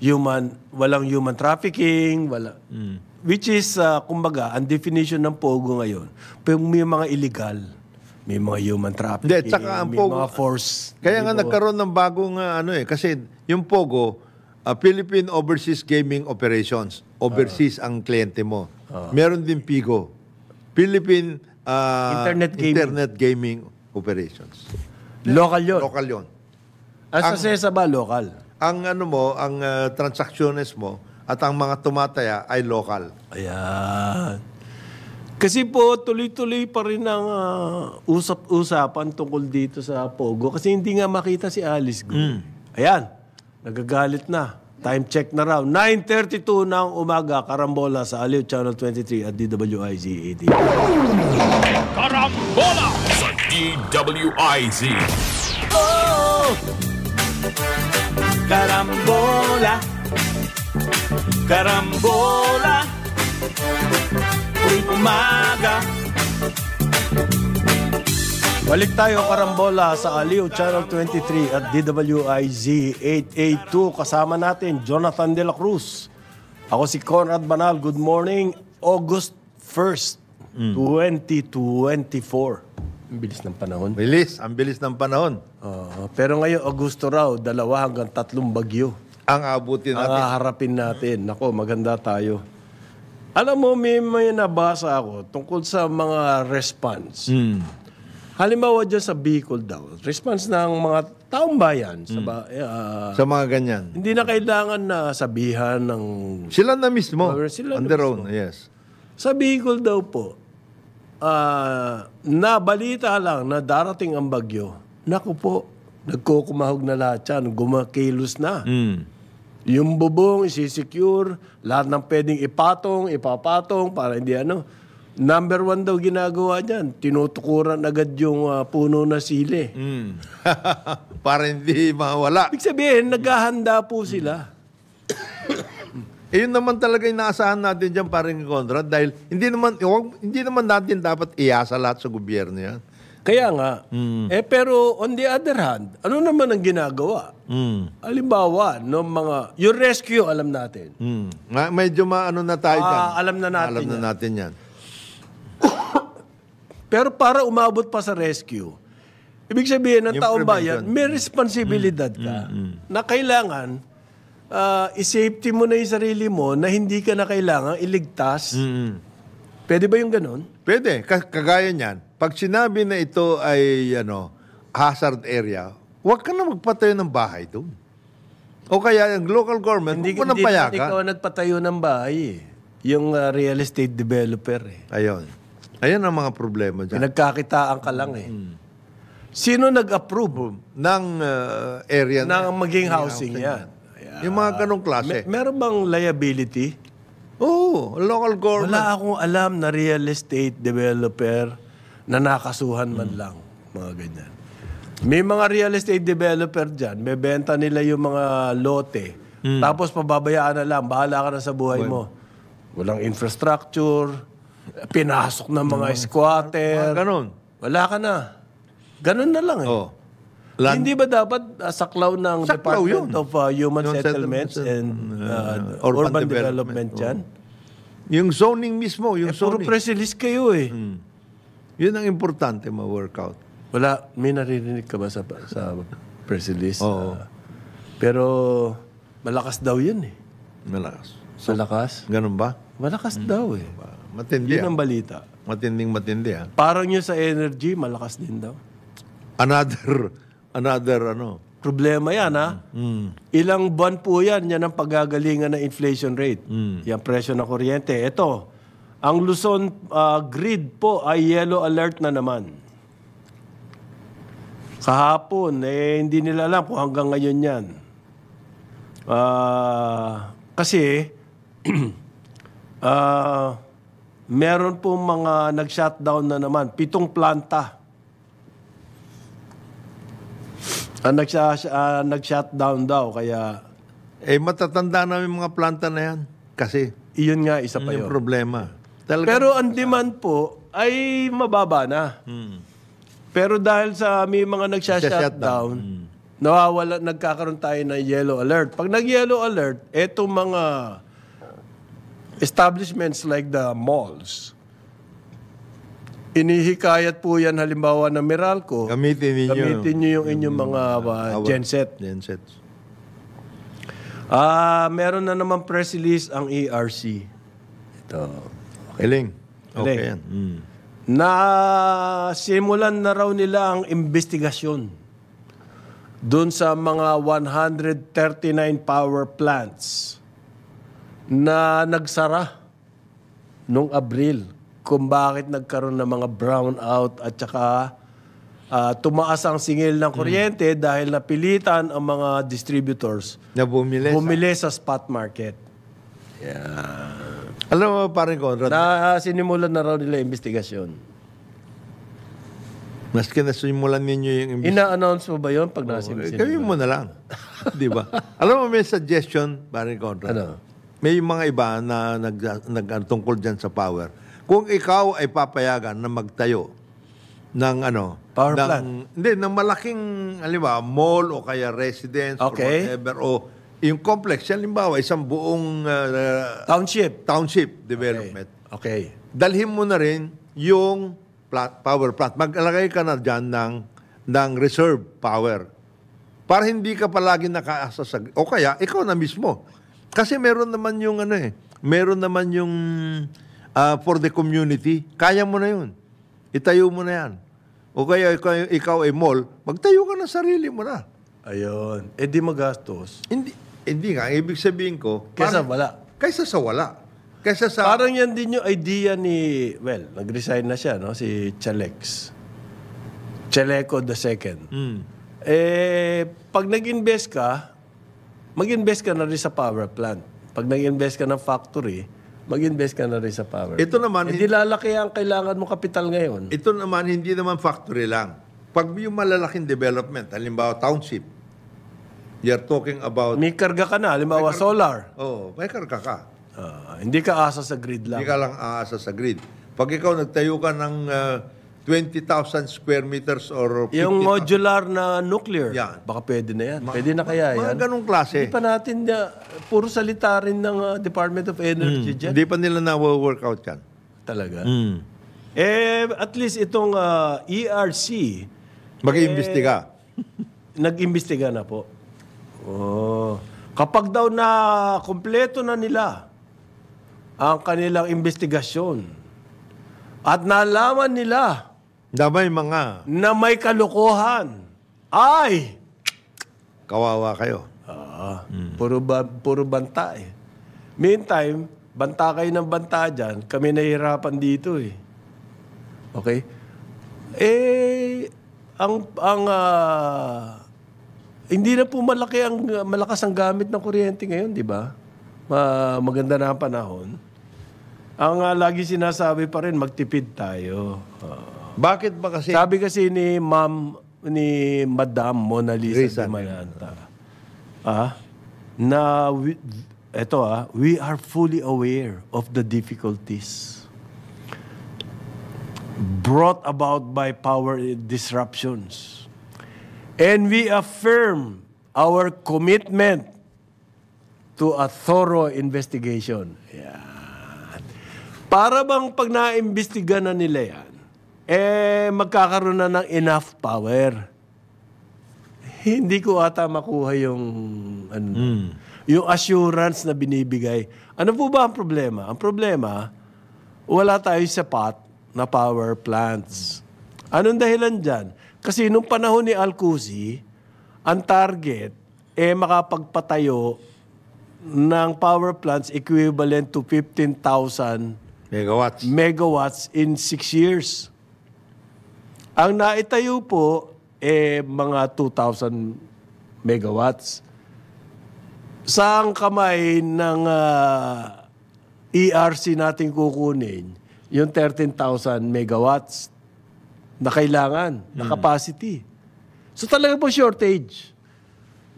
human, walang human trafficking, wala. Mm. Which is, uh, kumbaga, ang definition ng pogo ngayon, may mga illegal may mga human trafficking, De, may pogo, mga force. Kaya nga po. nagkaroon ng bagong ah, ano eh, kasi yung pogo, uh, Philippine Overseas Gaming Operations. Overseas ang kliyente mo. Ah. Meron din PIGO. Philippine uh, Internet Gaming. Internet Gaming Operations. Local yun. Local yon. As sa ba, local? Ang ano mo, ang uh, ah, transactions mo at ang mga tumataya ay local. Ayan. Kasi po, tuloy-tuloy pa rin ang ah, usap-usapan tungkol dito sa Pogo. Kasi hindi nga makita si Alice Go. Hmm. Ayan. Nagagalit na. Time check na raw. 9.32 ng umaga, Karambola sa Aliw Channel 23 at DWIZ 80. E karambola sa DWIZ. Oh! E karambola. Karambola. Uy, umaga. Balik tayo karambola sa Aliw Channel 23 at DWIZ 882. Kasama natin Jonathan De La Cruz. Ako si Conrad Banal. Good morning. August 1st, mm. 2024. Ang bilis ng panahon. Bilis, ang bilis ng panahon. Uh, pero ngayon, Augusto raw, dalawa hanggang tatlong bagyo. Ang abutin natin. Ang haharapin natin. Nako, maganda tayo. Alam mo, may, may nabasa ako tungkol sa mga response. Mm. Halimbawa dyan sa Bicol daw, response ng mga taong bayan sa, hmm. ba, uh, sa mga ganyan. Hindi na kailangan na sabihan ng... Sila na mismo. Or sila on na their mismo. own, yes. Sa Bicol daw po, uh, ah, nabalita lang na darating ang bagyo. Naku po, nagkukumahog na lahat yan, gumakilos na. Mm. Yung bubong, isi-secure, lahat ng pwedeng ipatong, ipapatong, para hindi ano Number one daw ginagawa niyan, tinutukuran agad yung uh, puno na sili. Mm. Para hindi mawala. Ibig sabihin, naghahanda po sila. eh, yun naman talaga yung naasahan natin dyan, parang kontra, dahil hindi naman, hindi naman natin dapat iasa lahat sa gobyerno yan. Kaya nga, mm. eh pero on the other hand, ano naman ang ginagawa? Mm. Alimbawa, no, mga, yung rescue alam natin. Mm. Medyo maano na tayo dyan. Ah, alam na natin Alam yan. na natin yan. Pero para umabot pa sa rescue, ibig sabihin ng taong bayan, may responsibilidad ka mm-hmm. na kailangan uh, isafety mo na yung sarili mo na hindi ka na kailangan iligtas. Mm-hmm. Pwede ba yung ganun? Pwede. Kagaya niyan, pag sinabi na ito ay ano, hazard area, huwag ka na magpatayo ng bahay doon. O kaya ang local government, hindi, huwag mo nang payagan. Hindi, ikaw nagpatayo ng bahay eh. Yung uh, real estate developer eh. Ayon. Ayan ang mga problema dyan. Pinagkakitaan ka lang eh. Mm. Sino nag-approve? Ng uh, area ng maging housing, housing yan. yan. Yung mga ganong klase. Mer- meron bang liability? Oo, oh, local government. Wala akong alam na real estate developer na nakasuhan man mm. lang. Mga ganyan. May mga real estate developer dyan, may benta nila yung mga lote. Mm. Tapos pababayaan na lang, bahala ka na sa buhay well. mo. Walang infrastructure, pinasok ng mga squatter. Mga ganun. Wala ka na. Ganun na lang eh. Oh. Land... Hindi ba dapat uh, saklaw ng saklaw Department yun. of uh, Human Yung Settlements and ah, uh, Urban, Urban Development, development dyan? Oh. Yung zoning mismo, yung eh, zoning. Puro press release kayo eh. Hmm. Yun ang importante ma-workout. Wala, may naririnig ka ba sa, sa press release? Oo. Uh, pero malakas daw yun eh. Malakas. So, malakas? Ganun ba? Malakas hmm. daw eh. Ba? Matindi. Yun ah. ang balita. Matinding matindi ha. Ah. Parang yun sa energy, malakas din daw. Another, another ano. Problema yan ha. Mm. Ilang buwan po yan, yan ang paggagalingan ng inflation rate. Mm. Yan presyo ng kuryente. Ito, ang Luzon uh, grid po ay yellow alert na naman. Kahapon, eh, hindi nila alam kung hanggang ngayon yan. Uh, kasi, uh, meron po mga nag-shutdown na naman, pitong planta. Ang ah, nag uh, ah, nag-shutdown daw kaya eh matatanda na yung mga planta na yan kasi iyon nga isa pa yung problema. Talaga, Pero ang demand po ay mababa na. Hmm. Pero dahil sa may mga nag shutdown hmm. nawawala nagkakaroon tayo ng yellow alert. Pag nag-yellow alert, etong mga establishments like the malls. Inihikayat po yan halimbawa ng Meralco. Gamitin niyo, Gamitin niyo yung inyong mga uh, ah, genset. Gensets. Ah, meron na naman press release ang ERC. Ito. Kaling. Okay. Kaling. Mm. Na simulan na raw nila ang investigasyon doon sa mga 139 power plants na nagsara nung Abril kung bakit nagkaroon ng mga brownout at saka uh, tumaas ang singil ng hmm. kuryente mm. dahil napilitan ang mga distributors na bumili, bumili sa, sa spot market. Yeah. Alam mo, parang Conrad? Na, uh, sinimulan na raw nila investigasyon. Maski na simulan ninyo yung imbis. Ina-announce mo ba yun pag nasa oh, Gawin mo na lang. Di ba? Alam mo, may suggestion, parang Conrad. Ano? may mga iba na nag, nagtungkol diyan sa power. Kung ikaw ay papayagan na magtayo ng ano, power ng, plant. Hindi, ng malaking halimbawa mall o kaya residence okay. or whatever o yung complex, halimbawa isang buong uh, township, township development. Okay. okay. Dalhin mo na rin yung plat, power plant. Maglagay ka na dyan ng ng reserve power para hindi ka palagi nakaasa sa... O kaya, ikaw na mismo. Kasi meron naman yung ano eh, meron naman yung uh, for the community, kaya mo na yun. Itayo mo na yan. O kaya ikaw, ikaw ay mall, magtayo ka ng sarili mo na. Ayun. E di magastos. Hindi, hindi nga. Ibig sabihin ko, kaysa parang, wala. Kaysa sa wala. Kaysa sa... Parang yan din yung idea ni, well, nag-resign na siya, no? Si Chalex. Chaleco the second. Mm. Eh, pag nag-invest ka, mag-invest ka na rin sa power plant. Pag nag-invest ka ng factory, mag-invest ka na rin sa power. Ito naman... Eh, hindi lalaki ang kailangan mo kapital ngayon. Ito naman, hindi naman factory lang. Pag yung malalaking development, halimbawa township, you're talking about... May karga ka na, halimbawa karga, solar. Oo, oh, may karga ka. Uh, hindi ka asa sa grid lang. Hindi ka lang aasa sa grid. Pag ikaw nagtayo ka ng uh, 20,000 square meters or 50,000. Yung modular na nuclear, yan. baka pwede na yan. Ma pwede na kaya ma- yan. Mga ganong klase. Hindi pa natin, uh, puro salita rin ng uh, Department of Energy mm. dyan. Hindi pa nila na-work out yan. Talaga? Mm. Eh, at least itong uh, ERC... Mag-iimbestiga. Eh, nag-imbestiga na po. Oh. Kapag daw na kompleto na nila ang kanilang investigasyon, at nalaman nila na may mga... Na may kalukuhan. Ay! Kawawa kayo. Ah, mm. puro, ba, puro banta eh. Meantime, banta kayo ng banta dyan. Kami nahihirapan dito eh. Okay? Eh, ang... ang uh, hindi na po malaki ang, malakas ang gamit ng kuryente ngayon, di ba? Ma, maganda na ang panahon. Ang uh, lagi sinasabi pa rin, magtipid tayo. Uh, bakit ba kasi? Sabi kasi ni Ma'am, ni Madam Mona Lisa Risa, de Mayanta, ah, na, ito ah, we are fully aware of the difficulties brought about by power disruptions. And we affirm our commitment to a thorough investigation. Yeah. Para bang pag naimbestiga na nila yan, eh magkakaroon na ng enough power. Hindi ko ata makuha yung ano, mm. yung assurance na binibigay. Ano po ba ang problema? Ang problema, wala tayo sapat na power plants. Anong dahilan dyan? Kasi nung panahon ni Alcusi, ang target eh makapagpatayo ng power plants equivalent to 15,000 megawatts. megawatts in 6 years. Ang naitayo po, eh, mga 2,000 megawatts. Sa ang kamay ng uh, ah, ERC natin kukunin, yung 13,000 megawatts na kailangan, mm. na capacity. So talaga po shortage.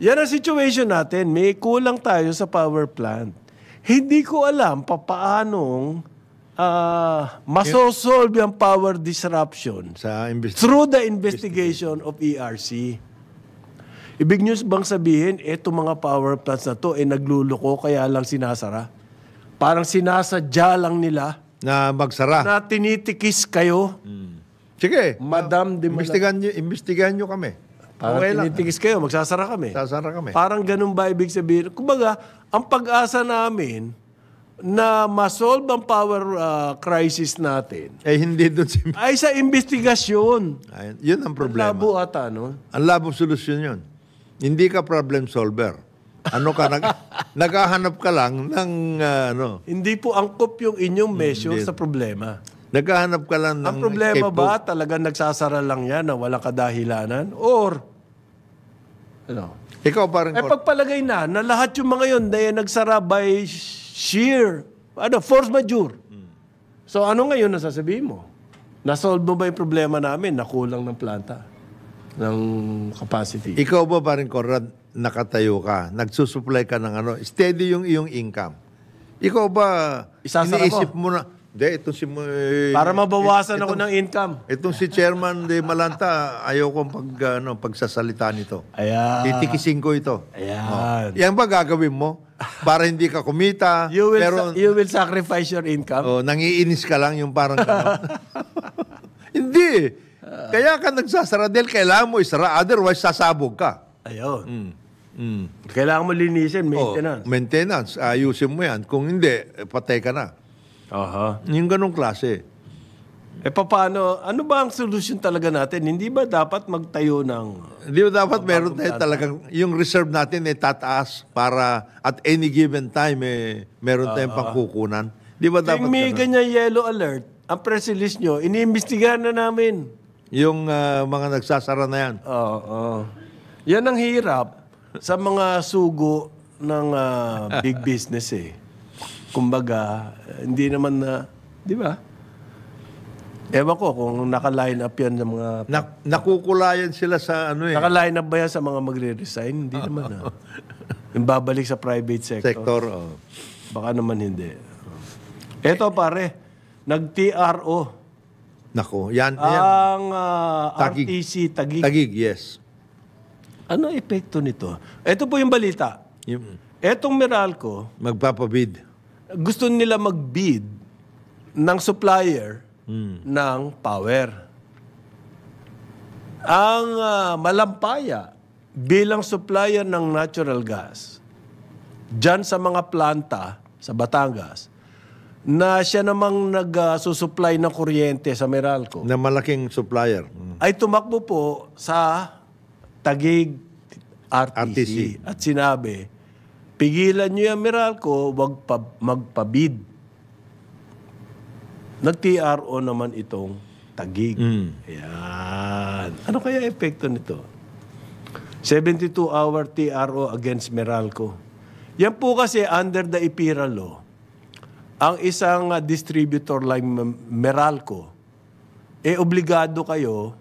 Yan ang situation natin. May kulang tayo sa power plant. Hindi ko alam pa paanong uh, masosolve ang power disruption sa through the investigation of ERC. Ibig nyo bang sabihin, eto mga power plants na to, eh nagluluko kaya lang sinasara? Parang sinasadya lang nila. Na magsara. Na tinitikis kayo. Mm. Sige. Madam de Imbestigan nyo, imbestigan nyo kami. Parang okay tinitikis lang. kayo, magsasara kami. Sasara kami. Parang ganun ba ibig sabihin? Kumbaga, ang pag-asa namin, na masolve ang power uh, crisis natin eh hindi doon si ay sa investigasyon. Ayun, yun ang problema. Labo ata, no? Ang labong solusyon yun. Hindi ka problem solver. Ano ka, nag, naghahanap ka lang ng uh, ano. Hindi po angkop yung inyong measure Hindi. sa problema. Naghahanap ka lang ng Ang problema escape ba talaga nagsasara lang yan na walang kadahilanan? Or, ano? Ikaw parang... Eh pagpalagay na na lahat yung mga yun na nagsara by sheer, ano, force majeure. So ano ngayon sasabihin mo? Nasolve mo ba yung problema namin? na kulang ng planta, ng capacity. Ikaw ba pa Conrad, nakatayo ka, nagsusupply ka ng ano, steady yung iyong income. Ikaw ba, Isasara iniisip mo, mo na, hindi, itong si... Para mabawasan itong, ako ng income. Itong si Chairman de Malanta, ayoko kong pag, ano, pagsasalita nito. Ayan. Titikisin ko ito. Ayan. Oh. Yan ba gagawin mo? Para hindi ka kumita. you will, pero, you will sacrifice your income? Oh, nangiinis ka lang yung parang hindi. Kaya ka nagsasara dahil kailangan mo isara. Otherwise, sasabog ka. Ayun. Mm. Mm. Kailangan mo linisin, oh, maintenance. Oh, maintenance. Ayusin mo yan. Kung hindi, eh, patay ka na. Aha. Yung ganong klase. Eh paano, ano ba ang solution talaga natin? Hindi ba dapat magtayo ng... Hindi ba dapat meron tayo talaga yung reserve natin ay eh, tataas para at any given time eh, meron tayong uh, pangkukunan? Di ba dapat may ganyan yellow alert, ang press release nyo, iniimbestigahan na namin. Yung uh, mga nagsasara na yan. Oo. Uh, uh. Yan ang hirap sa mga sugo ng uh, big business eh kumbaga, hindi naman na, di ba? Ewan ko kung naka-line up yan ng mga... Na, nakukulayan sila sa ano eh. Naka-line up ba yan sa mga magre-resign? Hindi naman ah. Yung babalik sa private sector. Sector, oh. Baka naman hindi. Eto pare, nag-TRO. Nako, yan, yan. Ang uh, Tagig. RTC Tagig. Tagig, yes. Ano epekto nito? Ito po yung balita. Yung, Etong Meralco... Magpapabid gusto nila mag-bid ng supplier mm. ng power. Ang uh, malampaya bilang supplier ng natural gas dyan sa mga planta sa Batangas na siya namang nagsusupply uh, ng kuryente sa Meralco. Na malaking supplier. Mm. Ay tumakbo po sa Tagig RTC, RTC. at sinabi, Pigilan nyo yung Meralco, wag magpabid. Nag-TRO naman itong tagig. Mm. Yan. Ano kaya epekto nito? 72-hour TRO against Meralco. Yan po kasi under the IPIRA law, ang isang ah, distributor like Meralco, eh obligado kayo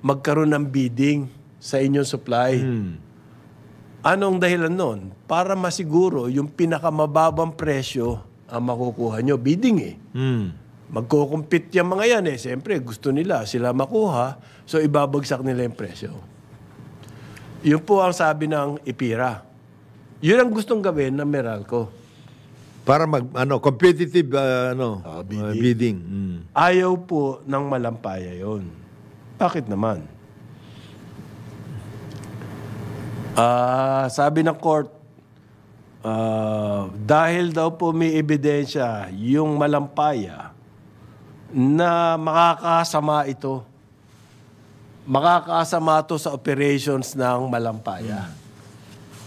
magkaroon ng bidding sa inyong supply. Mm. Anong dahilan nun? Para masiguro yung pinakamababang presyo ang makukuha nyo. Bidding eh. Mm. Magkukumpit yung mga yan eh. Siyempre, gusto nila sila makuha. So, ibabagsak nila yung presyo. Yun po ang sabi ng IPIRA. Yun ang gustong gawin ng Meralco. Para mag, ano, competitive, uh, ano, uh, bidding. Uh, bidding. Mm. Ayaw po ng malampaya yon. Bakit naman? Uh, sabi ng court, uh, dahil daw po may ebidensya yung malampaya na makakasama ito. Makakasama to sa operations ng malampaya.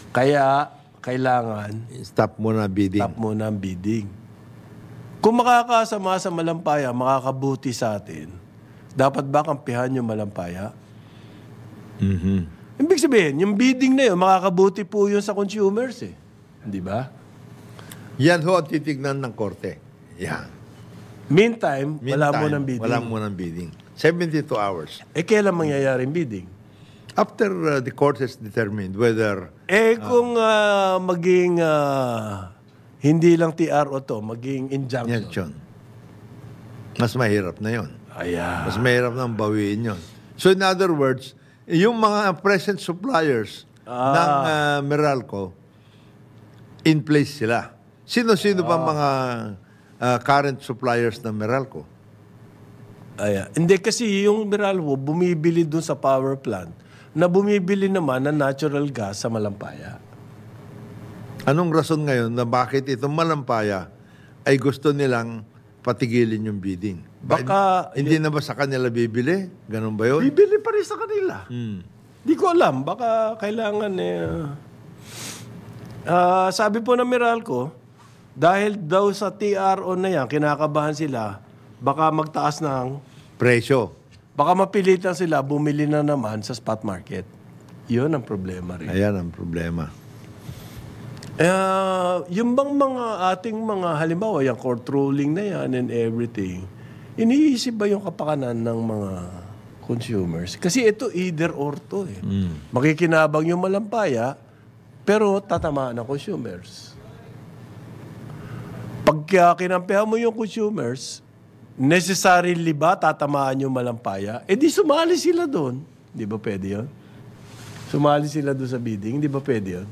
Kaya kailangan stop muna bidding. Stop muna ang bidding. Kung makakasama sa malampaya, makakabuti sa atin, dapat ba kampihan yung malampaya? Mm-hmm. Ibig sabihin, yung bidding na yun, makakabuti po yun sa consumers eh. Di ba? Yan ho ang titignan ng korte. Yan. Meantime, Meantime wala mo ng bidding. Wala mo ng bidding. 72 hours. Eh, kailan mangyayari ang bidding? After uh, the court has determined whether... Eh, kung uh, maging uh, hindi lang TRO to, maging injunction. Injunction. Mas mahirap na yon. Ayan. Mas mahirap na bawiin yon. So in other words, yung mga present suppliers ah. ng uh, Meralco, in place sila. Sino-sino ah. pa mga uh, current suppliers ng Meralco? Ayan. Hindi kasi yung Meralco bumibili dun sa power plant na bumibili naman ng natural gas sa Malampaya. Anong rason ngayon na bakit itong Malampaya ay gusto nilang patigilin yung bidding. Baka... hindi na ba sa kanila bibili? Ganun ba yun? Bibili pa rin sa kanila. Hmm. Di ko alam. Baka kailangan eh... Uh, sabi po ng Meralco, dahil daw sa TRO na yan, kinakabahan sila, baka magtaas ng... Presyo. Baka mapilitan sila, bumili na naman sa spot market. Yun ang problema rin. Ayan ang problema. Uh, yung bang mga ating mga halimbawa, yung court ruling na yan and everything, iniisip ba yung kapakanan ng mga consumers? Kasi ito either or to eh. Mm. Makikinabang yung malampaya, pero tatamaan ang consumers. Pagka kinampihan mo yung consumers, necessarily ba tatamaan yung malampaya? E di sumali sila doon. Di ba pwede yun? Sumali sila doon sa bidding, di ba pwede yun?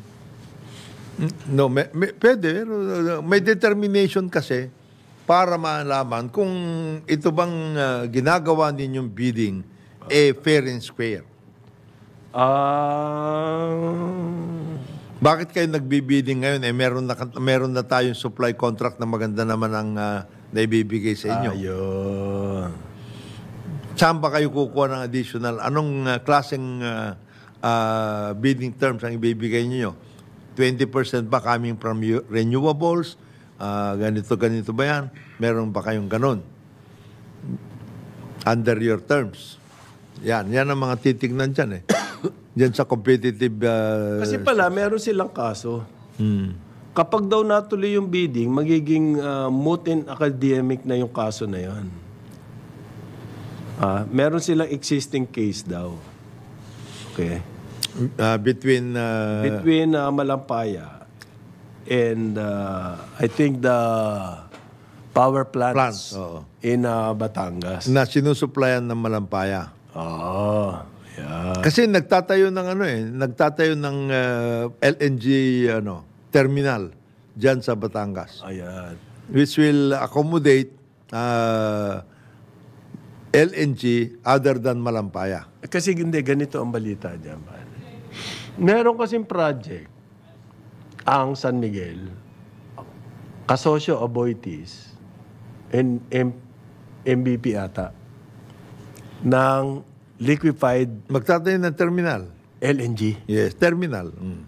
No, may, may, pwede. Uh, may determination kasi para malaman kung ito bang uh, ginagawa ninyong bidding eh fair and square. Ah... Uh... Bakit kayo nagbibidding ngayon? Eh, meron na, meron na tayong supply contract na maganda naman ang uh, naibibigay sa inyo. Ayun. Saan ba kayo kukuha ng additional? Anong uh, klaseng uh, uh, bidding terms ang ibibigay niyo? 20% pa coming from renewables? Uh, ganito, ganito ba yan? Meron ba kayong ganun? Under your terms. Yan, yan ang mga titignan dyan eh. dyan sa competitive... Uh, Kasi pala, meron silang kaso. Hmm. Kapag daw natuloy yung bidding, magiging uh, ah, moot and academic na yung kaso na yon. Ah, meron silang existing case daw. Okay. Uh, between uh... between uh, Malampaya and uh, I think the power plants, plants in uh, Batangas. Na sinusuplayan ng Malampaya. Oo. Ah, yeah. Kasi nagtatayo ng ano eh, nagtatayo ng uh, LNG ano, terminal diyan sa Batangas. Ayan. Which will accommodate uh, LNG other than Malampaya. Kasi hindi ganito ang balita diyan. Meron kasing project ang San Miguel, kasosyo Aboitis, and M MVP ata, ng liquefied... Magtatayo ng terminal. LNG. Yes, terminal. Mm.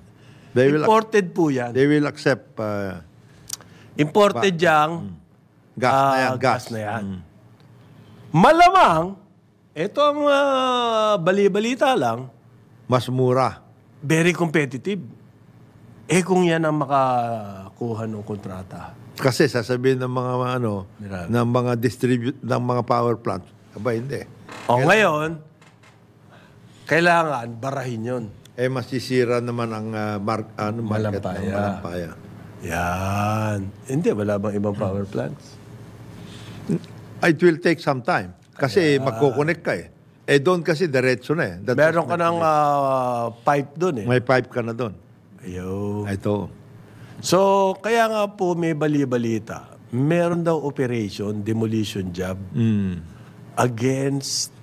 They will Imported po yan. They will accept... Uh, Imported yang... Mm. Gas uh, na yan. Ah, gas, gas na yan. Mm. Malamang, ito ang uh, bali-balita lang. Mas mura very competitive. Eh kung yan ang makakuha ng kontrata. Kasi sasabihin ng mga ano, Mirabe. ng mga distribute ng mga power plant, aba hindi. O kailangan, ngayon, kailangan barahin 'yon. Eh masisira naman ang uh, ah, mark, ah, ano, market malampaya. ng malampaya. Yan. Hindi, wala bang ibang power plants? It will take some time. Kasi magko-connect ka eh. Eh doon kasi diretso na eh. Meron ka ng uh, pipe doon eh. May pipe ka na doon. Ayun. Ito. So, kaya nga po may bali-balita. Meron daw operation, demolition job mm. against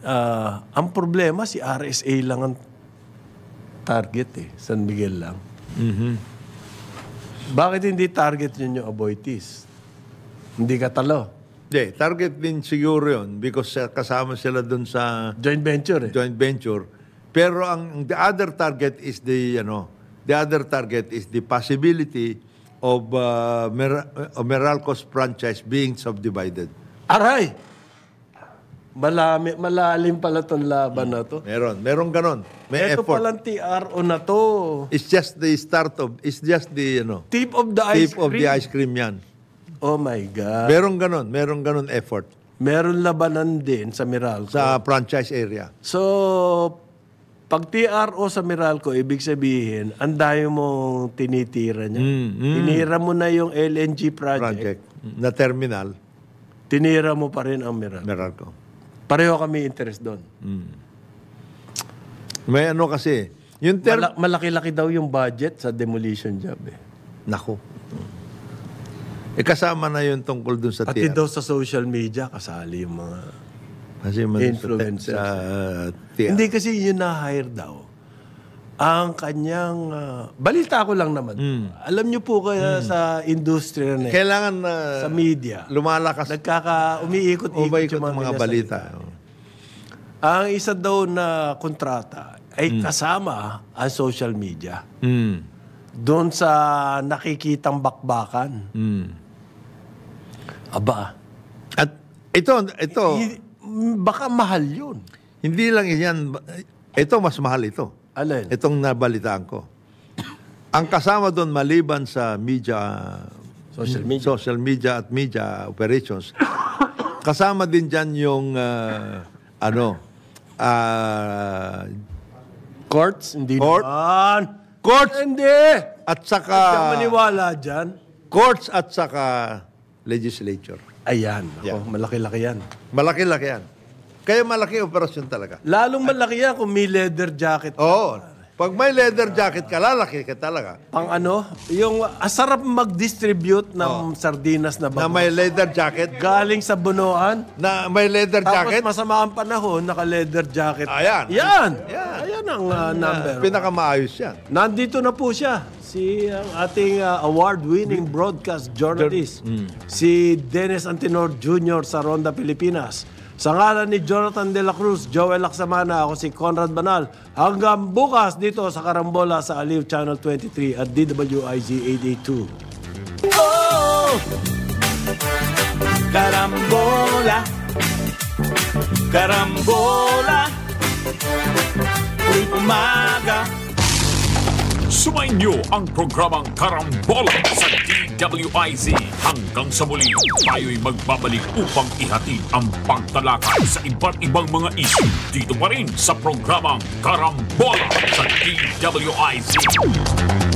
uh, ang problema si RSA lang ang target eh. San Miguel lang. Mm-hmm. Bakit hindi target yun yung aboitis? Hindi ka talo. Yeah, target din siguro yun because uh, kasama sila dun sa Joint venture eh. joint venture. Pero ang the other target is the ano, the other target is the possibility of uh, Mer- uh, Meralco's franchise being subdivided. Aray! Malami, malalim pala tong laban na to. Meron, meron ganon. May Ito effort. palang TRO na to. It's just the start of, it's just the, ano, Tip of the ice tip of the ice cream yan. Oh my God. Meron ganun, meron ganun effort. Meron labanan din sa Meralco. Sa franchise area. So, pag TRO sa Meralco, ibig sabihin, ang dami mong tinitira niya. Mm, mm. Tinira mo na yung LNG project. project. Na terminal. Tinira mo pa rin ang Meralco. Meralco. Pareho kami interest doon. Mm. May ano kasi, yung ter- Mala- malaki-laki daw yung budget sa demolition job eh. Nako. Eh kasama na yun tungkol dun sa Pati tiyak. daw sa social media, kasali yung mga... Kasi Influencers. Sa, Hindi kasi yun na-hire daw. Ang kanyang... Uh, balita ko lang naman. Mm. Alam nyo po kaya mm. sa industry na Kailangan na... Uh, sa media. Lumalakas. Nagkaka... Umiikot-ikot yung mga, mga balita. Sa ang isa daw na kontrata ay mm. kasama ang social media. Mm. Doon sa nakikitang bakbakan. Mm. Aba. At ito, ito. I, baka mahal yun. Hindi lang yan. Ito, mas mahal ito. Alin? Itong nabalitaan ko. Ang kasama doon maliban sa media social media, social media at media operations, kasama din diyan yung uh, ano uh, courts hindi court, naman. courts hindi at saka Huwag maniwala diyan courts at saka legislature. Ayan. Ako, yeah. malaki-laki yan. Malaki-laki yan. Kaya malaki operasyon talaga. Lalong malaki yan kung may leather jacket. Oo. Oh, pag may leather jacket ka, lalaki ka talaga. Pang ano? Yung asarap mag-distribute ng oh. sardinas na Na may leather jacket. Galing sa bunuan. Na may leather jacket. Tapos masama ang panahon, naka-leather jacket. Ayan. Yan! Yan. Ayan ang ah, number. Pinakamaayos yan. Nandito na po siya, si ang ating ah, award-winning broadcast journalist, mm. si Dennis Antinor Jr. sa Ronda Pilipinas. Sa ngalan ni Jonathan De La Cruz, Joel Laksamana, ako si Conrad Banal. Hanggang bukas dito sa Karambola sa Aliv Channel 23 at DWIZ 882. Oh, karambola, karambola, umaga. Sumainyo ang programang Karambola sa DWIZ. Hanggang sa muli, tayo'y magbabalik upang ihatid ang pagtalakay sa iba't ibang mga isyu dito pa rin sa programang Karambola sa DWIZ.